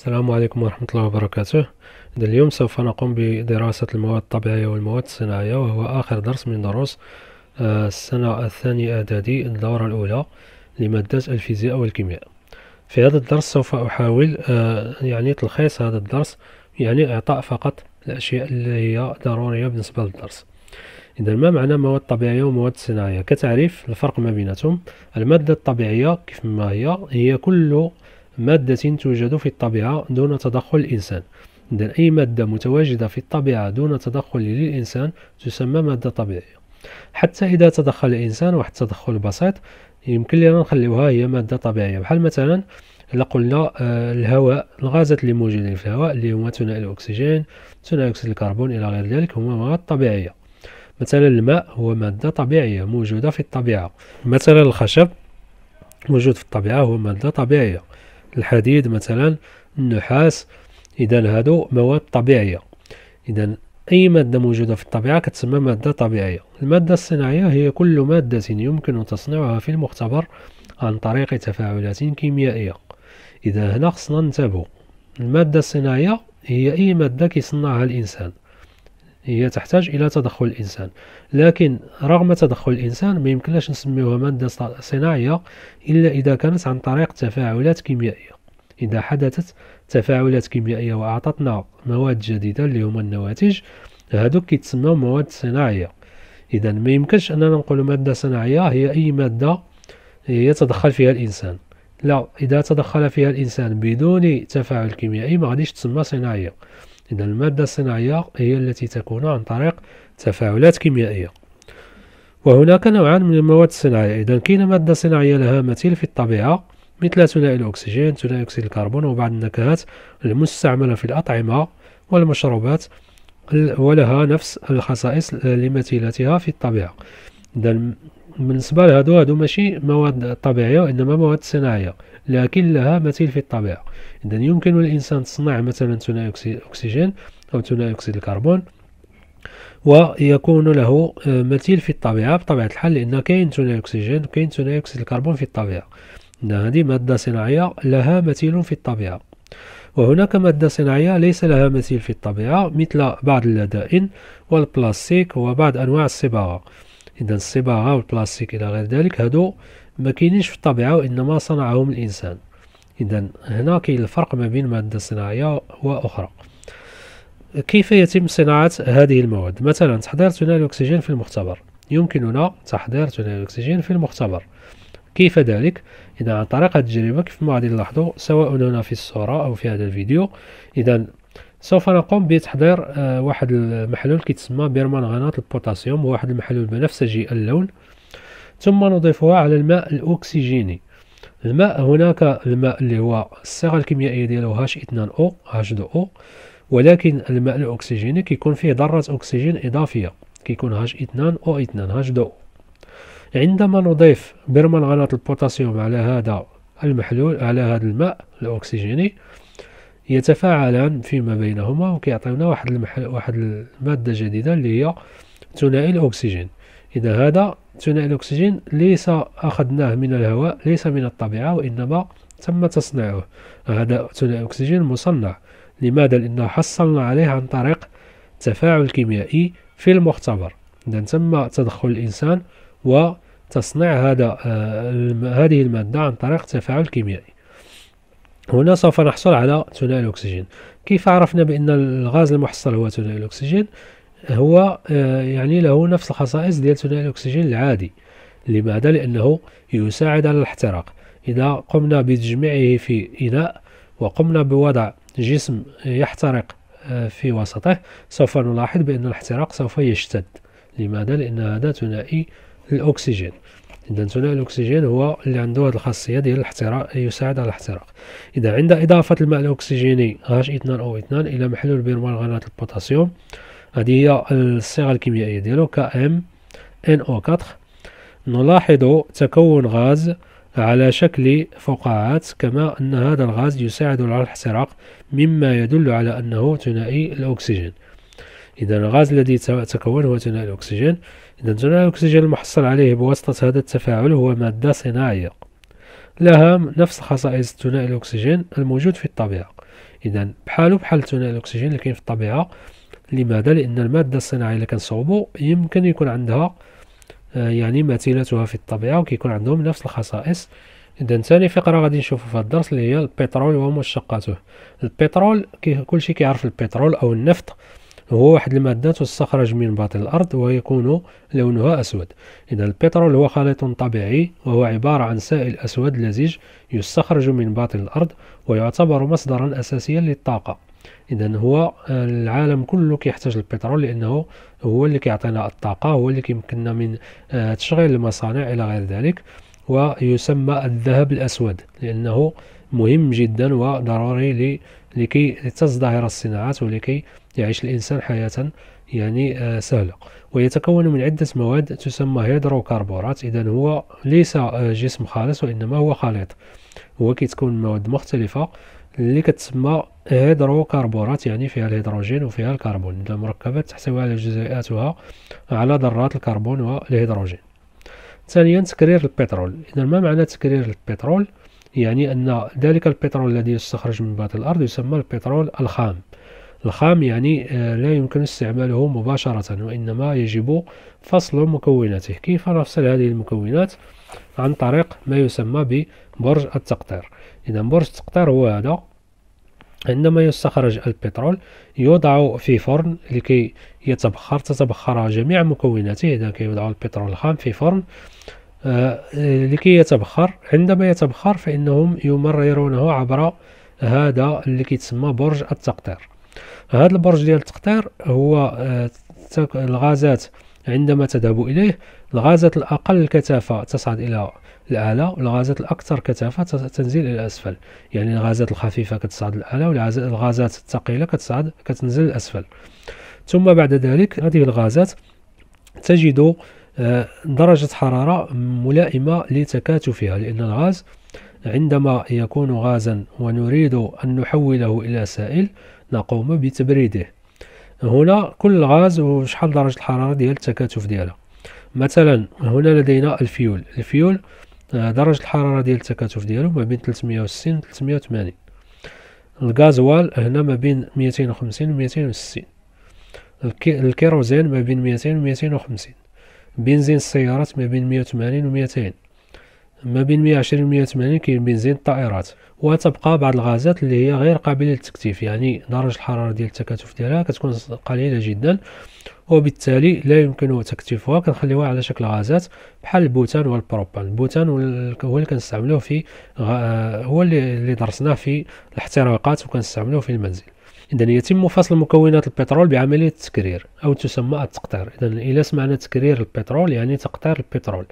السلام عليكم ورحمة الله وبركاته اليوم سوف نقوم بدراسة المواد الطبيعية والمواد الصناعية وهو آخر درس من دروس آه، السنة الثانية إعدادي الدورة الأولى لمادة الفيزياء والكيمياء في هذا الدرس سوف أحاول آه، يعني تلخيص هذا الدرس يعني إعطاء فقط الأشياء اللي هي ضرورية بالنسبة للدرس إذا ما معنى مواد طبيعية ومواد صناعية كتعريف الفرق ما بيناتهم المادة الطبيعية كيف ما هي هي كل مادة توجد في الطبيعة دون تدخل الإنسان إذن أي مادة متواجدة في الطبيعة دون تدخل للإنسان تسمى مادة طبيعية حتى إذا تدخل الإنسان واحد التدخل بسيط يمكن لنا نخليوها هي مادة طبيعية بحال مثلا إلا قلنا آه، الهواء الغازات اللي موجودين في الهواء اللي هما ثنائي الأكسجين ثنائي أكسيد الكربون إلى غير ذلك هما مواد طبيعية مثلا الماء هو مادة طبيعية موجودة في الطبيعة مثلا الخشب موجود في الطبيعة هو مادة طبيعية الحديد مثلا النحاس اذا هادو مواد طبيعيه اذا اي ماده موجوده في الطبيعه كتسمى ماده طبيعيه الماده الصناعيه هي كل ماده يمكن تصنيعها في المختبر عن طريق تفاعلات كيميائيه اذا هنا خصنا ننتبه الماده الصناعيه هي اي ماده كيصنعها الانسان هي تحتاج الى تدخل الانسان لكن رغم تدخل الانسان ما يمكنش نسميوها ماده صناعيه الا اذا كانت عن طريق تفاعلات كيميائيه اذا حدثت تفاعلات كيميائيه واعطتنا مواد جديده اللي هما النواتج هادوك كيتسموا مواد صناعيه اذا ما يمكنش اننا نقول ماده صناعيه هي اي ماده يتدخل فيها الانسان لا اذا تدخل فيها الانسان بدون تفاعل كيميائي ما غاديش تسمى صناعيه إذا المادة الصناعية هي التي تكون عن طريق تفاعلات كيميائية وهناك نوعان من المواد الصناعية إذا كاين مادة صناعية لها مثيل في الطبيعة مثل ثنائي الأكسجين ثنائي أكسيد الكربون وبعض النكهات المستعملة في الأطعمة والمشروبات ولها نفس الخصائص لمثيلاتها في الطبيعة إذا بالنسبة لهادو هادو ماشي مواد طبيعية وإنما مواد صناعية لكن لها مثيل في الطبيعة إذا يمكن للإنسان تصنيع مثلا ثنائي أكسجين أو ثنائي أكسيد الكربون ويكون له آه، مثيل في الطبيعة بطبيعة الحال لأن كاين ثنائي أكسجين وكاين ثنائي أكسيد الكربون في الطبيعة إن هذه مادة صناعية لها مثيل في الطبيعة وهناك مادة صناعية ليس لها مثيل في الطبيعة مثل بعض اللدائن والبلاستيك وبعض أنواع الصباغة إذا الصباغة والبلاستيك إلى غير ذلك هادو ما كاينينش في الطبيعة وإنما صنعهم الإنسان إذا هنا كاين الفرق ما بين مادة صناعية وأخرى كيف يتم صناعة هذه المواد مثلا تحضير ثنائي الأكسجين في المختبر يمكننا تحضير ثنائي الأكسجين في المختبر كيف ذلك؟ إذا عن طريق التجربة كيف ما غادي نلاحظوا سواء هنا في الصورة أو في هذا الفيديو إذا سوف نقوم بتحضير آه، واحد المحلول كيتسمى بيرمانغانات البوتاسيوم واحد المحلول بنفسجي اللون ثم نضيفها على الماء الأكسجيني الماء هناك الماء اللي هو الصيغة الكيميائية ديالو H2O H2O ولكن الماء الأكسجيني كيكون فيه ذرة أكسجين إضافية كيكون H2O2 H2O عندما نضيف برمنغانات البوتاسيوم على هذا المحلول على هذا الماء الأكسجيني يتفاعلان فيما بينهما وكيعطيونا واحد المحل واحد المادة جديدة اللي هي ثنائي الأكسجين إذا هذا ثنائي الأكسجين ليس أخذناه من الهواء ليس من الطبيعة وإنما تم تصنيعه هذا ثنائي الأكسجين مصنع لماذا لأن حصلنا عليه عن طريق تفاعل كيميائي في المختبر إذا تم تدخل الإنسان وتصنيع هذا آه، هذه المادة عن طريق تفاعل كيميائي هنا سوف نحصل على ثنائي الأكسجين كيف عرفنا بأن الغاز المحصل هو ثنائي الأكسجين هو آه، يعني له نفس الخصائص ديال ثنائي الأكسجين العادي لماذا؟ لأنه يساعد على الاحتراق إذا قمنا بتجميعه في إناء وقمنا بوضع جسم يحترق آه، في وسطه سوف نلاحظ بأن الاحتراق سوف يشتد لماذا؟ لأن هذا ثنائي الأكسجين إذا ثنائي الأكسجين هو اللي عنده هذه الخاصية ديال الاحتراق يساعد على الاحتراق إذا عند إضافة الماء الأكسجيني H2O2 إلى محلول بيرمنغانات البوتاسيوم هذه هي الصيغه الكيميائيه ديالو كام ان او 4 نلاحظ تكون غاز على شكل فقاعات كما أن هذا الغاز يساعد على الاحتراق مما يدل على أنه ثنائي الأكسجين إذا الغاز الذي تكون هو ثنائي الأكسجين إذا ثنائي الأكسجين المحصل عليه بواسطة هذا التفاعل هو مادة صناعية لها نفس خصائص ثنائي الأكسجين الموجود في الطبيعة إذا بحاله بحال ثنائي الأكسجين اللي كاين في الطبيعة لماذا لان الماده الصناعيه اللي كنصوبوا يمكن يكون عندها آه، يعني مثيلتها في الطبيعه وكيكون عندهم نفس الخصائص اذا ثاني فقره غادي نشوفوا في الدرس اللي هي البترول ومشقاته البترول كلشي كيعرف البترول او النفط هو واحد المادة تستخرج من باطن الأرض ويكون لونها أسود إذا البترول هو خليط طبيعي وهو عبارة عن سائل أسود لزج يستخرج من باطن الأرض ويعتبر مصدرا أساسيا للطاقة اذا هو آه، العالم كله كيحتاج البترول لانه هو اللي كيعطينا الطاقه هو اللي كيمكننا من آه، تشغيل المصانع الى غير ذلك ويسمى الذهب الاسود لانه مهم جدا وضروري لكي تزدهر الصناعات ولكي يعيش الانسان حياه يعني آه، سهله ويتكون من عده مواد تسمى هيدروكربورات اذا هو ليس جسم خالص وانما هو خليط هو كتكون مواد مختلفه اللي كتسمى هيدروكربونات يعني فيها الهيدروجين وفيها الكربون المركبات تحتوي على جزيئاتها على ذرات الكربون والهيدروجين ثانيا تكرير البترول اذا ما معنى تكرير البترول يعني ان ذلك البترول الذي يستخرج من بات الارض يسمى البترول الخام الخام يعني آه، لا يمكن استعماله مباشرة وإنما يجب فصل مكوناته كيف نفصل هذه المكونات عن طريق ما يسمى ببرج التقطير إذا برج التقطير هو هذا عندما يستخرج البترول يوضع في فرن لكي يتبخر تتبخر جميع مكوناته إذا كيوضع البترول الخام في فرن آه، لكي يتبخر عندما يتبخر فإنهم يمررونه عبر هذا اللي كيتسمى برج التقطير هذا البرج ديال التقطير هو آه، الغازات عندما تذهب إليه الغازات الأقل كثافة تصعد إلى الأعلى والغازات الأكثر كثافة تنزل إلى الأسفل يعني الغازات الخفيفة كتصعد الأعلى والغازات الثقيلة كتصعد كتنزل الأسفل ثم بعد ذلك هذه الغازات تجد آه، درجة حرارة ملائمة لتكاتفها لأن الغاز عندما يكون غازا ونريد أن نحوله إلى سائل نقوم بتبريده هنا كل غاز وشحال درجة الحرارة ديال التكاتف ديالها مثلا هنا لدينا الفيول الفيول آه، درجة الحرارة ديال التكاتف ديالو ما بين 360 و 380 الغازوال هنا ما بين 250 و 260 الكيروزين ما بين 200 و 250 بنزين السيارات ما بين 180 و 200 ما بين 120 و 180 كاين بنزين الطائرات وتبقى بعض الغازات اللي هي غير قابلة للتكثيف يعني درجة الحرارة ديال التكاتف ديالها كتكون قليلة جدا وبالتالي لا يمكن تكثيفها كنخليوها على شكل غازات بحال البوتان والبروبان البوتان هو اللي كنستعملوه في آه، هو اللي درسناه في الاحتراقات وكنستعملوه في المنزل إذا يتم فصل مكونات البترول بعملية التكرير أو تسمى التقطير إذا إلى سمعنا تكرير البترول يعني تقطير البترول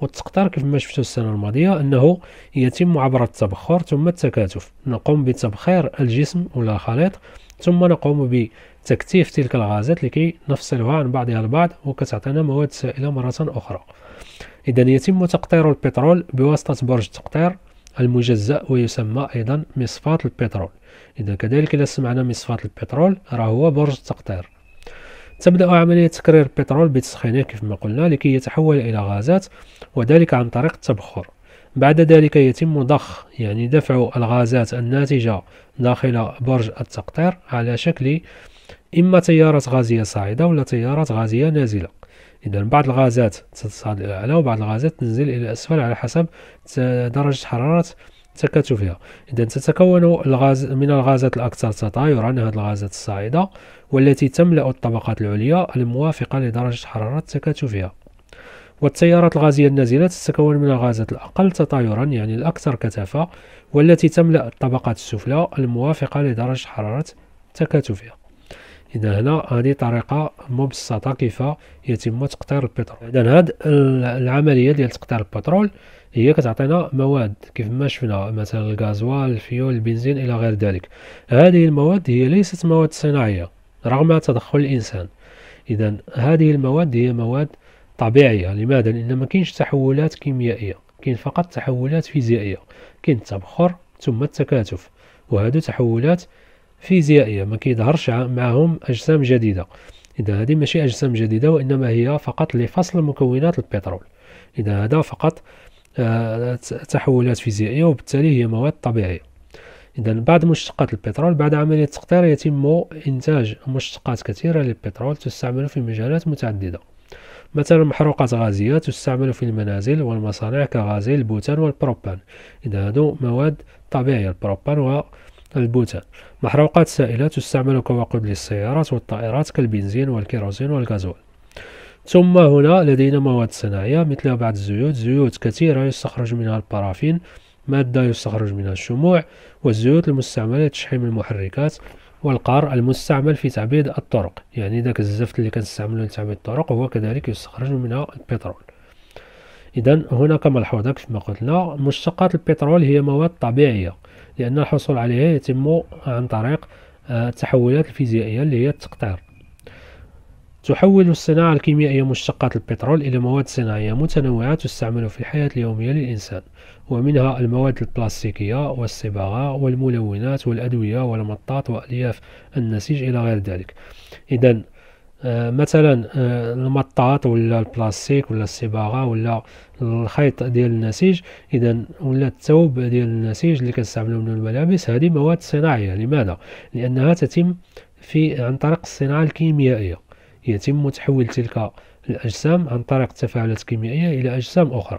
والتقطير كيف ما شفتو السنة الماضية أنه يتم عبر التبخر ثم التكاتف نقوم بتبخير الجسم ولا الخليط ثم نقوم بتكتيف تلك الغازات لكي نفصلها عن بعضها البعض وكتعطينا مواد سائلة مرة أخرى إذا يتم تقطير البترول بواسطة برج التقطير المجزأ ويسمى أيضا مصفات البترول إذا كذلك إذا سمعنا مصفات البترول راه هو برج التقطير تبدأ عملية تكرير البترول بتسخينه ما قلنا لكي يتحول إلى غازات وذلك عن طريق التبخر بعد ذلك يتم ضخ يعني دفع الغازات الناتجة داخل برج التقطير على شكل إما تيارات غازية صاعدة ولا تيارات غازية نازلة إذا بعض الغازات تصعد إلى الأعلى وبعض الغازات تنزل إلى الأسفل على حسب درجة حرارة تكاتفها إذا تتكون الغاز من الغازات الأكثر تطايرا هذه الغازات الصاعدة والتي تملأ الطبقات العليا الموافقة لدرجة حرارة تكاتفها والتيارات الغازية النازلة تتكون من الغازات الأقل تطايرا يعني الأكثر كثافة والتي تملأ الطبقات السفلى الموافقة لدرجة حرارة تكاتفها إذا هنا هذه طريقة مبسطة كيف يتم تقطير البترول إذا هاد العملية ديال تقطير البترول هي كتعطينا مواد كيف ما شفنا مثلا الغازوال الفيول البنزين إلى غير ذلك هذه المواد هي ليست مواد صناعية رغم تدخل الإنسان إذا هذه المواد هي مواد طبيعية لماذا؟ لأن ما كاينش تحولات كيميائية كاين فقط تحولات فيزيائية كاين التبخر ثم التكاتف وهذه تحولات فيزيائية ما كيظهرش معهم أجسام جديدة إذا هذه ماشي أجسام جديدة وإنما هي فقط لفصل مكونات البترول إذا هذا فقط آه، تحولات فيزيائية وبالتالي هي مواد طبيعية إذا بعد مشتقات البترول بعد عملية التقطير يتم إنتاج مشتقات كثيرة للبترول تستعمل في مجالات متعددة مثلا محروقات غازية تستعمل في المنازل والمصانع كغازي البوتان والبروبان إذا هادو مواد طبيعية البروبان و البوتان محروقات سائلة تستعمل كوقود للسيارات والطائرات كالبنزين والكيروزين والغازول ثم هنا لدينا مواد صناعية مثل بعض الزيوت زيوت كثيرة يستخرج منها البرافين مادة يستخرج منها الشموع والزيوت المستعملة لتشحيم المحركات والقار المستعمل في تعبيد الطرق يعني داك الزفت اللي كنستعملو لتعبيد الطرق هو كذلك يستخرج منها البترول إذا هنا كما لاحظنا كما قلنا مشتقات البترول هي مواد طبيعية لأن الحصول عليها يتم عن طريق آه، التحولات الفيزيائية اللي هي التقطير تحول الصناعة الكيميائية مشتقات البترول إلى مواد صناعية متنوعة تستعمل في الحياة اليومية للإنسان ومنها المواد البلاستيكية والصباغة والملونات والأدوية والمطاط وألياف النسيج إلى غير ذلك إذا آه، مثلا آه، المطاط ولا البلاستيك ولا الصباغه ولا الخيط ديال النسيج اذا ولا الثوب ديال النسيج اللي كنستعملو من الملابس هذه مواد صناعيه لماذا لانها تتم في عن طريق الصناعه الكيميائيه يتم تحويل تلك الاجسام عن طريق تفاعلات كيميائيه الى اجسام اخرى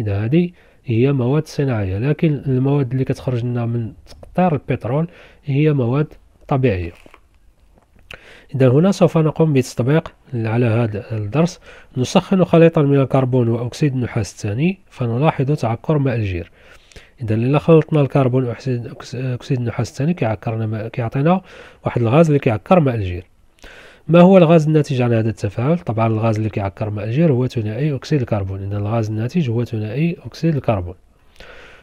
اذا هذه هي مواد صناعيه لكن المواد اللي كتخرج لنا من تقطير البترول هي مواد طبيعيه إذا هنا سوف نقوم بتطبيق على هذا الدرس نسخن خليطا من الكربون وأكسيد النحاس الثاني فنلاحظ تعكر ماء الجير إذا إلا خلطنا الكربون وأكسيد أكسيد النحاس الثاني كيعكرنا كيعطينا واحد الغاز اللي كيعكر ماء الجير ما هو الغاز الناتج عن هذا التفاعل طبعا الغاز اللي كيعكر ماء الجير هو ثنائي أكسيد الكربون إذا الغاز الناتج هو ثنائي أكسيد الكربون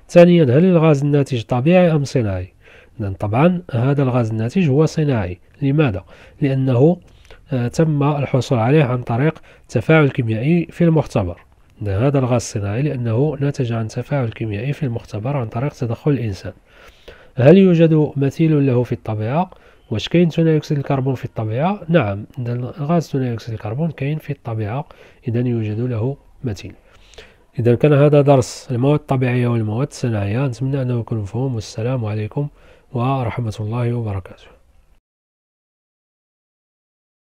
ثانيا هل الغاز الناتج طبيعي أم صناعي طبعا هذا الغاز الناتج هو صناعي لماذا؟ لأنه آه، تم الحصول عليه عن طريق تفاعل كيميائي في المختبر هذا الغاز الصناعي لأنه نتج عن تفاعل كيميائي في المختبر عن طريق تدخل الإنسان هل يوجد مثيل له في الطبيعة؟ واش كاين ثاني اكسيد الكربون في الطبيعه نعم الغاز ثاني اكسيد الكربون كاين في الطبيعه اذا يوجد له مثيل اذا كان هذا درس المواد الطبيعيه والمواد الصناعيه نتمنى انه يكون مفهوم والسلام عليكم ورحمة الله وبركاته